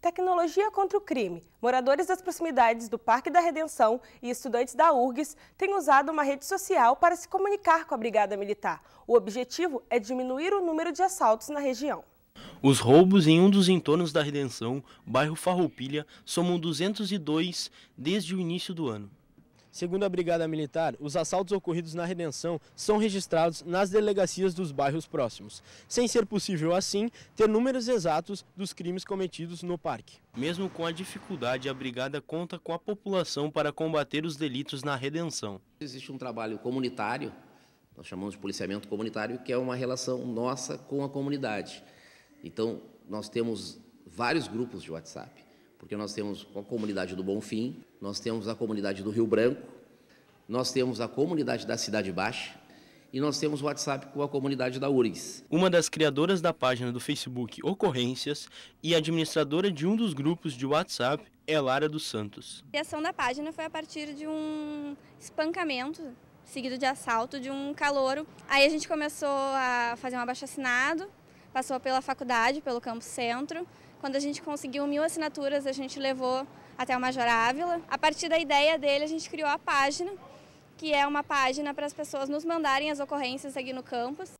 Tecnologia contra o crime. Moradores das proximidades do Parque da Redenção e estudantes da URGS têm usado uma rede social para se comunicar com a Brigada Militar. O objetivo é diminuir o número de assaltos na região. Os roubos em um dos entornos da Redenção, bairro Farroupilha, somam 202 desde o início do ano. Segundo a Brigada Militar, os assaltos ocorridos na Redenção são registrados nas delegacias dos bairros próximos, sem ser possível, assim, ter números exatos dos crimes cometidos no parque. Mesmo com a dificuldade, a Brigada conta com a população para combater os delitos na Redenção. Existe um trabalho comunitário, nós chamamos de policiamento comunitário, que é uma relação nossa com a comunidade. Então, nós temos vários grupos de WhatsApp porque nós temos a comunidade do Bonfim, nós temos a comunidade do Rio Branco, nós temos a comunidade da Cidade Baixa, e nós temos WhatsApp com a comunidade da URGS. Uma das criadoras da página do Facebook Ocorrências e administradora de um dos grupos de WhatsApp é Lara dos Santos. A criação da página foi a partir de um espancamento seguido de assalto de um calouro. Aí a gente começou a fazer um abaixo-assinado passou pela faculdade, pelo Campo Centro. Quando a gente conseguiu mil assinaturas, a gente levou até o Major Ávila. A partir da ideia dele, a gente criou a página, que é uma página para as pessoas nos mandarem as ocorrências aqui no campus.